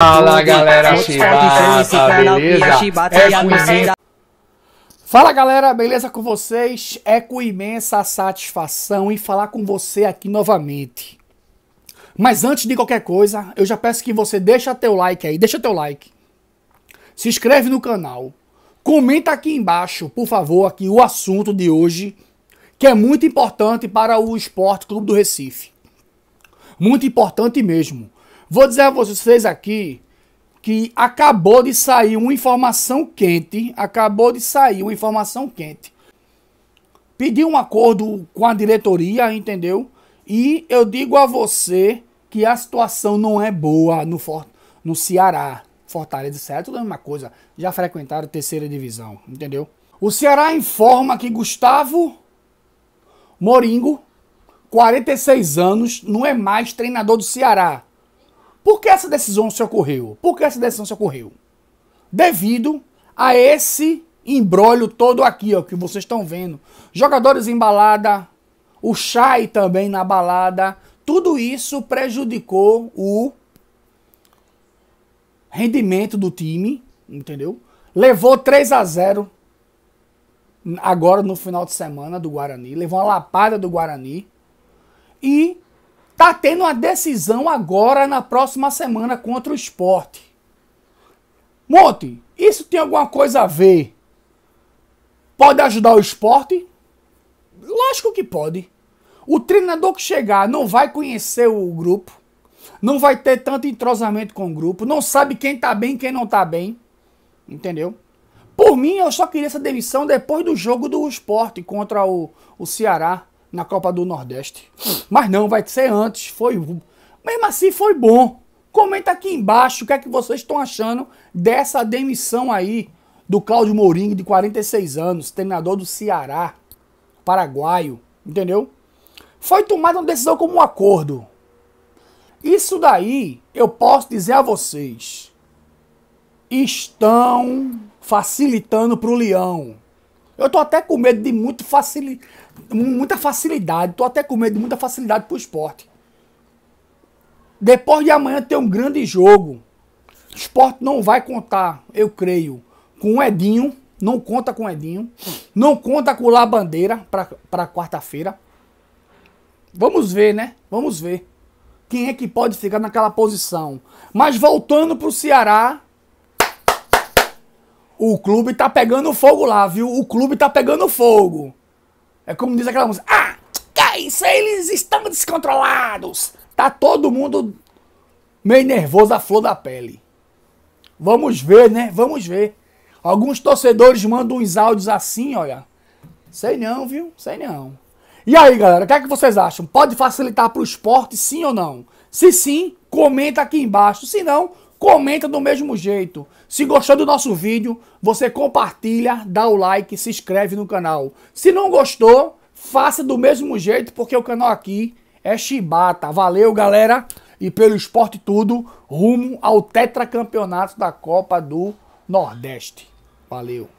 Fala galera, tá Chibata, beleza? É Fala galera, beleza com vocês? É com imensa satisfação em falar com você aqui novamente. Mas antes de qualquer coisa, eu já peço que você deixa teu like aí, deixa teu like. Se inscreve no canal. Comenta aqui embaixo, por favor, aqui o assunto de hoje, que é muito importante para o Esporte Clube do Recife. Muito importante mesmo Vou dizer a vocês aqui que acabou de sair uma informação quente, acabou de sair uma informação quente. Pedi um acordo com a diretoria, entendeu? E eu digo a você que a situação não é boa no, For no Ceará. Fortaleza, certo? É tudo a mesma coisa. Já frequentaram terceira divisão, entendeu? O Ceará informa que Gustavo Moringo, 46 anos, não é mais treinador do Ceará. Por que essa decisão se ocorreu? Por que essa decisão se ocorreu? Devido a esse embrólio todo aqui, ó, que vocês estão vendo. Jogadores em balada, o Chai também na balada. Tudo isso prejudicou o rendimento do time, entendeu? Levou 3 a 0 agora no final de semana do Guarani, levou uma lapada do Guarani. E Tá tendo uma decisão agora na próxima semana contra o esporte. Monte, isso tem alguma coisa a ver? Pode ajudar o esporte? Lógico que pode. O treinador que chegar não vai conhecer o grupo, não vai ter tanto entrosamento com o grupo, não sabe quem tá bem e quem não tá bem. Entendeu? Por mim, eu só queria essa demissão depois do jogo do esporte contra o, o Ceará na Copa do Nordeste. Mas não, vai ser antes. Foi. Mesmo assim, foi bom. Comenta aqui embaixo o que é que vocês estão achando dessa demissão aí do Cláudio Mourinho, de 46 anos, treinador do Ceará, paraguaio, entendeu? Foi tomada uma decisão como um acordo. Isso daí, eu posso dizer a vocês, estão facilitando para o Leão. Eu tô até com medo de muito muita facilidade. Tô até com medo de muita facilidade pro esporte. Depois de amanhã ter um grande jogo. O esporte não vai contar, eu creio, com o Edinho. Não conta com o Edinho. Não conta com o La Bandeira para quarta-feira. Vamos ver, né? Vamos ver. Quem é que pode ficar naquela posição. Mas voltando pro Ceará, o clube tá pegando fogo lá, viu? O clube tá pegando fogo. É como diz aquela música. Ah, que é isso? Eles estão descontrolados. Tá todo mundo meio nervoso a flor da pele. Vamos ver, né? Vamos ver. Alguns torcedores mandam uns áudios assim, olha. Sei não, viu? Sei não. E aí, galera, o que é que vocês acham? Pode facilitar pro esporte, sim ou não? Se sim, comenta aqui embaixo. Se não, comenta do mesmo jeito. Se gostou do nosso vídeo, você compartilha, dá o like, se inscreve no canal. Se não gostou, faça do mesmo jeito, porque o canal aqui é chibata. Valeu, galera, e pelo esporte tudo, rumo ao tetracampeonato da Copa do Nordeste. Valeu.